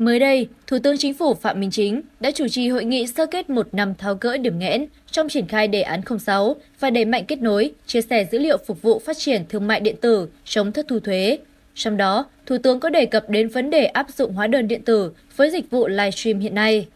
mới đây thủ tướng chính phủ phạm minh chính đã chủ trì hội nghị sơ kết một năm tháo gỡ điểm nghẽn trong triển khai đề án sáu và đẩy mạnh kết nối chia sẻ dữ liệu phục vụ phát triển thương mại điện tử chống thất thu thuế trong đó thủ tướng có đề cập đến vấn đề áp dụng hóa đơn điện tử với dịch vụ livestream hiện nay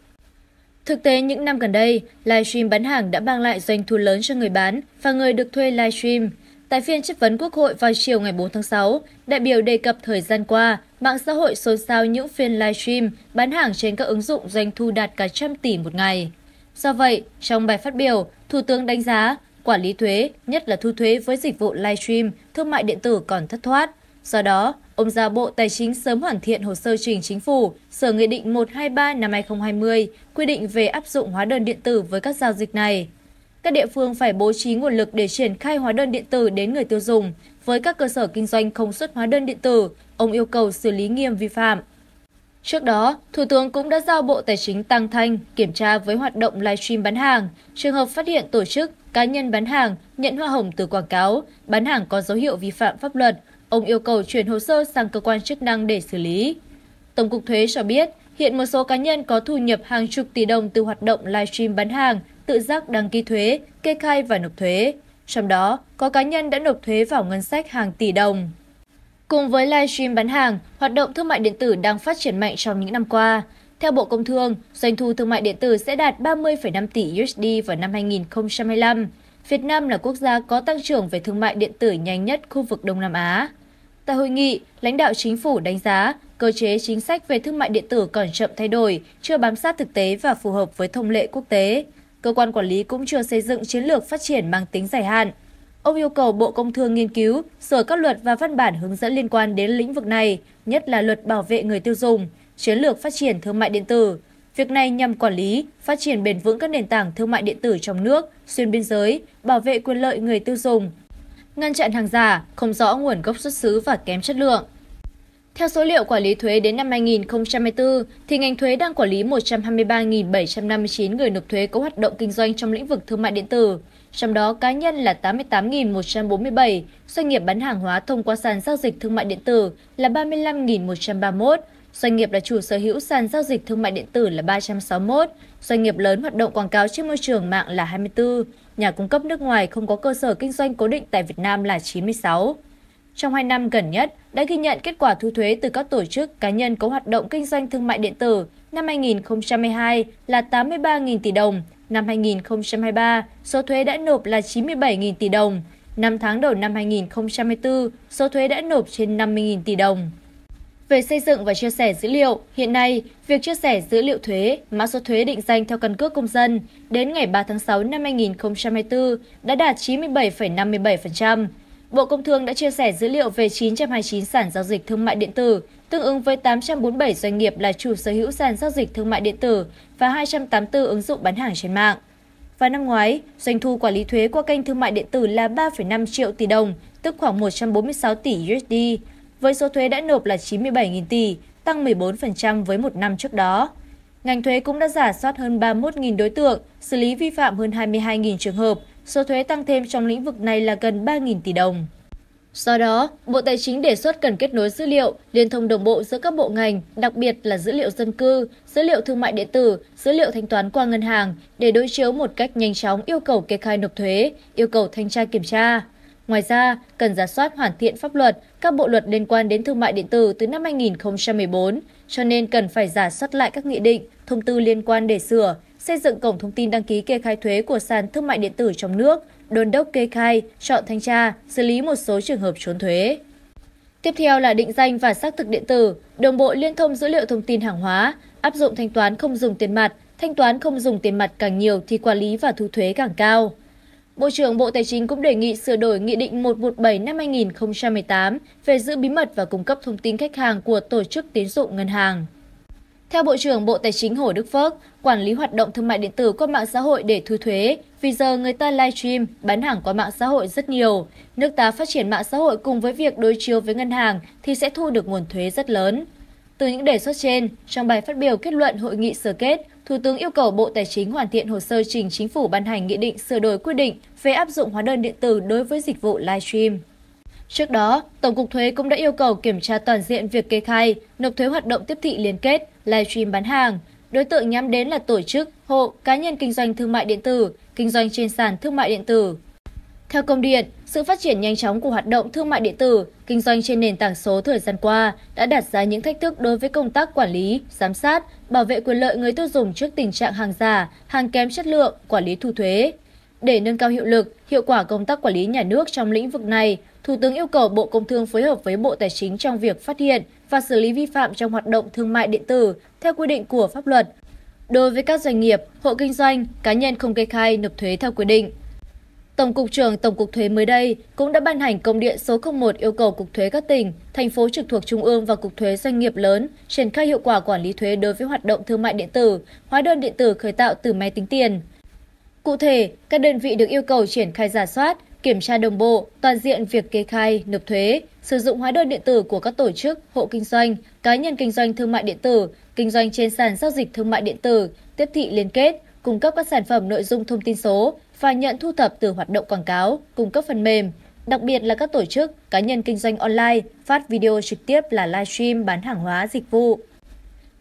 Thực tế những năm gần đây, livestream bán hàng đã mang lại doanh thu lớn cho người bán và người được thuê livestream, tại phiên chất vấn quốc hội vào chiều ngày 4 tháng 6, đại biểu đề cập thời gian qua mạng xã hội xôn xao những phiên live stream bán hàng trên các ứng dụng doanh thu đạt cả trăm tỷ một ngày do vậy trong bài phát biểu thủ tướng đánh giá quản lý thuế nhất là thu thuế với dịch vụ live stream thương mại điện tử còn thất thoát do đó ông giao bộ tài chính sớm hoàn thiện hồ sơ trình chính phủ sửa nghị định 123 năm 2020 quy định về áp dụng hóa đơn điện tử với các giao dịch này các địa phương phải bố trí nguồn lực để triển khai hóa đơn điện tử đến người tiêu dùng với các cơ sở kinh doanh không xuất hóa đơn điện tử ông yêu cầu xử lý nghiêm vi phạm Trước đó, Thủ tướng cũng đã giao Bộ Tài chính tăng thanh kiểm tra với hoạt động livestream bán hàng, trường hợp phát hiện tổ chức, cá nhân bán hàng nhận hoa hồng từ quảng cáo, bán hàng có dấu hiệu vi phạm pháp luật, ông yêu cầu chuyển hồ sơ sang cơ quan chức năng để xử lý. Tổng cục thuế cho biết, hiện một số cá nhân có thu nhập hàng chục tỷ đồng từ hoạt động livestream bán hàng tự giác đăng ký thuế kê khai và nộp thuế trong đó có cá nhân đã nộp thuế vào ngân sách hàng tỷ đồng cùng với livestream bán hàng hoạt động thương mại điện tử đang phát triển mạnh trong những năm qua theo Bộ Công Thương, doanh thu thương mại điện tử sẽ đạt 30,5 tỷ USD vào năm 2025. Việt Nam là quốc gia có tăng trưởng về thương mại điện tử nhanh nhất khu vực Đông Nam Á. Tại hội nghị, lãnh đạo chính phủ đánh giá cơ chế chính sách về thương mại điện tử còn chậm thay đổi, chưa bám sát thực tế và phù hợp với thông lệ quốc tế cơ quan quản lý cũng chưa xây dựng chiến lược phát triển mang tính dài hạn. Ông yêu cầu Bộ Công Thương nghiên cứu, sửa các luật và văn bản hướng dẫn liên quan đến lĩnh vực này, nhất là luật bảo vệ người tiêu dùng, chiến lược phát triển thương mại điện tử. Việc này nhằm quản lý, phát triển bền vững các nền tảng thương mại điện tử trong nước, xuyên biên giới, bảo vệ quyền lợi người tiêu dùng, ngăn chặn hàng giả, không rõ nguồn gốc xuất xứ và kém chất lượng theo số liệu quản lý thuế đến năm 2024, thì ngành thuế đang quản lý 123.759 người nộp thuế có hoạt động kinh doanh trong lĩnh vực thương mại điện tử trong đó cá nhân là 88.147, doanh nghiệp bán hàng hóa thông qua sàn giao dịch thương mại điện tử là 35.131, doanh nghiệp là chủ sở hữu sàn giao dịch thương mại điện tử là 361, doanh nghiệp lớn hoạt động quảng cáo trên môi trường mạng là 24, nhà cung cấp nước ngoài không có cơ sở kinh doanh cố định tại Việt Nam là 96. Trong 2 năm gần nhất, đã ghi nhận kết quả thu thuế từ các tổ chức cá nhân có hoạt động kinh doanh thương mại điện tử năm hai nghìn hai mươi hai là tám mươi ba tỷ đồng, năm hai hai nghìn mươi ba số thuế đã nộp là chín 97.000 tỷ đồng, năm tháng đầu năm hai hai nghìn mươi bốn số thuế đã nộp trên 50.000 tỷ đồng. Về xây dựng và chia sẻ dữ liệu, hiện nay, việc chia sẻ dữ liệu thuế, mã số thuế định danh theo căn cước công dân đến ngày 3 tháng 6 năm 2024 đã đạt 97,57%, Bộ Công Thương đã chia sẻ dữ liệu về 929 sản giao dịch thương mại điện tử, tương ứng với 847 doanh nghiệp là chủ sở hữu sàn giao dịch thương mại điện tử và 284 ứng dụng bán hàng trên mạng. Và năm ngoái, doanh thu quản lý thuế qua kênh thương mại điện tử là 3,5 triệu tỷ đồng, tức khoảng 146 tỷ USD, với số thuế đã nộp là 97.000 tỷ, tăng 14% với một năm trước đó. Ngành thuế cũng đã giả soát hơn 31.000 đối tượng, xử lý vi phạm hơn 22.000 trường hợp, số thuế tăng thêm trong lĩnh vực này là gần ba tỷ đồng. Do đó, Bộ Tài chính đề xuất cần kết nối dữ liệu, liên thông đồng bộ giữa các bộ ngành, đặc biệt là dữ liệu dân cư, dữ liệu thương mại điện tử, dữ liệu thanh toán qua ngân hàng để đối chiếu một cách nhanh chóng yêu cầu kê khai nộp thuế, yêu cầu thanh tra kiểm tra. Ngoài ra, cần giả soát hoàn thiện pháp luật, các bộ luật liên quan đến thương mại điện tử từ năm 2014, cho nên cần phải giả soát lại các nghị định, thông tư liên quan để sửa, xây dựng cổng thông tin đăng ký kê khai thuế của sàn thương mại điện tử trong nước đôn đốc kê khai chọn thanh tra xử lý một số trường hợp trốn thuế tiếp theo là định danh và xác thực điện tử đồng bộ liên thông dữ liệu thông tin hàng hóa áp dụng thanh toán không dùng tiền mặt thanh toán không dùng tiền mặt càng nhiều thì quản lý và thu thuế càng cao Bộ trưởng Bộ Tài chính cũng đề nghị sửa đổi Nghị định 117 năm 2018 về giữ bí mật và cung cấp thông tin khách hàng của tổ chức tín dụng ngân hàng theo bộ trưởng bộ tài chính hồ đức phước quản lý hoạt động thương mại điện tử qua mạng xã hội để thu thuế vì giờ người ta live stream bán hàng qua mạng xã hội rất nhiều nước ta phát triển mạng xã hội cùng với việc đối chiếu với ngân hàng thì sẽ thu được nguồn thuế rất lớn từ những đề xuất trên trong bài phát biểu kết luận hội nghị sơ kết thủ tướng yêu cầu bộ tài chính hoàn thiện hồ sơ trình chính phủ ban hành nghị định sửa đổi quy định về áp dụng hóa đơn điện tử đối với dịch vụ live stream Trước đó, Tổng cục Thuế cũng đã yêu cầu kiểm tra toàn diện việc kê khai, nộp thuế hoạt động tiếp thị liên kết, live stream bán hàng đối tượng nhắm đến là tổ chức hộ cá nhân kinh doanh thương mại điện tử kinh doanh trên sàn thương mại điện tử theo công điện sự phát triển nhanh chóng của hoạt động thương mại điện tử kinh doanh trên nền tảng số thời gian qua đã đặt ra những thách thức đối với công tác quản lý giám sát bảo vệ quyền lợi người tiêu dùng trước tình trạng hàng giả hàng kém chất lượng quản lý thu thuế để nâng cao hiệu lực hiệu quả công tác quản lý nhà nước trong lĩnh vực này thủ tướng yêu cầu bộ công thương phối hợp với bộ tài chính trong việc phát hiện và xử lý vi phạm trong hoạt động thương mại điện tử theo quy định của pháp luật đối với các doanh nghiệp hộ kinh doanh cá nhân không kê khai nộp thuế theo quy định tổng cục trưởng tổng cục thuế mới đây cũng đã ban hành công điện số 01 yêu cầu cục thuế các tỉnh thành phố trực thuộc trung ương và cục thuế doanh nghiệp lớn triển khai hiệu quả quản lý thuế đối với hoạt động thương mại điện tử hóa đơn điện tử khởi tạo từ máy tính tiền cụ thể các đơn vị được yêu cầu triển khai giả soát kiểm tra đồng bộ toàn diện việc kê khai nộp thuế sử dụng hóa đơn điện tử của các tổ chức hộ kinh doanh cá nhân kinh doanh thương mại điện tử kinh doanh trên sàn giao dịch thương mại điện tử tiếp thị liên kết cung cấp các sản phẩm nội dung thông tin số và nhận thu thập từ hoạt động quảng cáo cung cấp phần mềm đặc biệt là các tổ chức cá nhân kinh doanh online phát video trực tiếp là live stream bán hàng hóa dịch vụ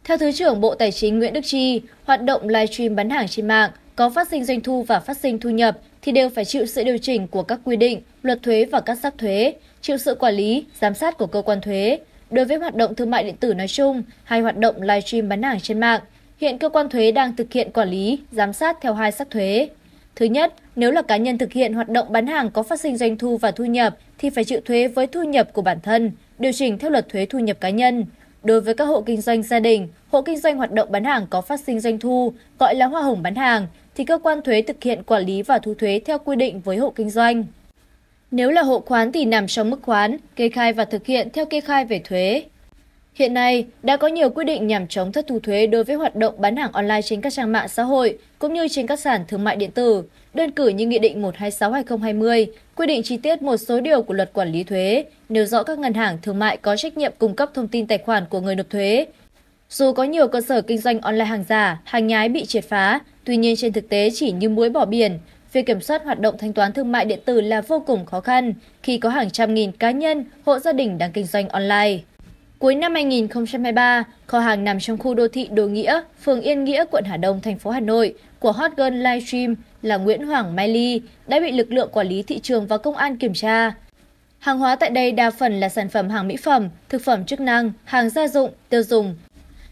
theo Thứ trưởng Bộ Tài chính Nguyễn Đức Chi, hoạt động live stream bán hàng trên mạng có phát sinh doanh thu và phát sinh thu nhập thì đều phải chịu sự điều chỉnh của các quy định luật thuế và các sắc thuế chịu sự quản lý giám sát của cơ quan thuế đối với hoạt động thương mại điện tử nói chung hay hoạt động live stream bán hàng trên mạng hiện cơ quan thuế đang thực hiện quản lý giám sát theo hai sắc thuế thứ nhất nếu là cá nhân thực hiện hoạt động bán hàng có phát sinh doanh thu và thu nhập thì phải chịu thuế với thu nhập của bản thân điều chỉnh theo luật thuế thu nhập cá nhân đối với các hộ kinh doanh gia đình, hộ kinh doanh hoạt động bán hàng có phát sinh doanh thu, gọi là hoa hồng bán hàng thì cơ quan thuế thực hiện quản lý và thu thuế theo quy định với hộ kinh doanh. Nếu là hộ khoán thì nằm trong mức khoán, kê khai và thực hiện theo kê khai về thuế. Hiện nay, đã có nhiều quy định nhằm chống thất thu thuế đối với hoạt động bán hàng online trên các trang mạng xã hội cũng như trên các sàn thương mại điện tử, đơn cử như Nghị định 126-2020 quy định chi tiết một số điều của luật quản lý thuế, nêu rõ các ngân hàng thương mại có trách nhiệm cung cấp thông tin tài khoản của người nộp thuế. Dù có nhiều cơ sở kinh doanh online hàng giả, hàng nhái bị triệt phá, tuy nhiên trên thực tế chỉ như muối bỏ biển việc kiểm soát hoạt động thanh toán thương mại điện tử là vô cùng khó khăn khi có hàng trăm nghìn cá nhân hộ gia đình đang kinh doanh online Cuối năm 2023, kho hàng nằm trong khu đô thị Đồ Nghĩa, phường Yên Nghĩa, quận Hà Đông, thành phố Hà Nội của hot girl livestream là Nguyễn Hoàng Mai Ly đã bị lực lượng quản lý thị trường và công an kiểm tra. Hàng hóa tại đây đa phần là sản phẩm hàng mỹ phẩm, thực phẩm chức năng, hàng gia dụng, tiêu dùng.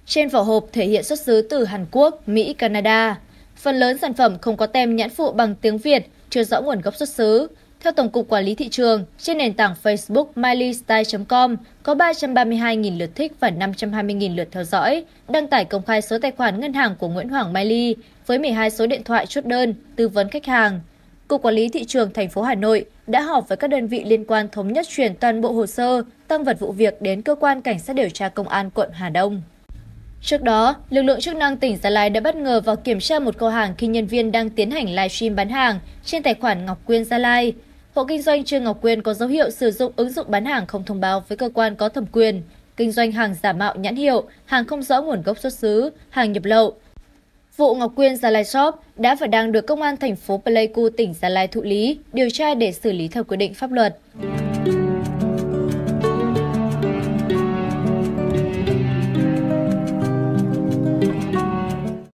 Trên vỏ hộp thể hiện xuất xứ từ Hàn Quốc, Mỹ, Canada phần lớn sản phẩm không có tem nhãn phụ bằng tiếng việt chưa rõ nguồn gốc xuất xứ theo tổng cục quản lý thị trường trên nền tảng facebook milestyle com có 332.000 lượt thích và 520.000 lượt theo dõi đăng tải công khai số tài khoản ngân hàng của nguyễn hoàng mai với 12 số điện thoại chốt đơn tư vấn khách hàng Cục Quản lý Thị trường thành phố Hà Nội đã họp với các đơn vị liên quan thống nhất chuyển toàn bộ hồ sơ, tăng vật vụ việc đến cơ quan cảnh sát điều tra công an quận Hà Đông trước đó lực lượng chức năng tỉnh gia lai đã bất ngờ vào kiểm tra một kho hàng khi nhân viên đang tiến hành livestream bán hàng trên tài khoản ngọc quyên gia lai hộ kinh doanh trương ngọc quyên có dấu hiệu sử dụng ứng dụng bán hàng không thông báo với cơ quan có thẩm quyền kinh doanh hàng giả mạo nhãn hiệu hàng không rõ nguồn gốc xuất xứ hàng nhập lậu Vụ Ngọc Quyên Gia Lai Shop đã và đang được Công an thành phố Pleiku tỉnh Gia Lai thụ lý, điều tra để xử lý theo quy định pháp luật.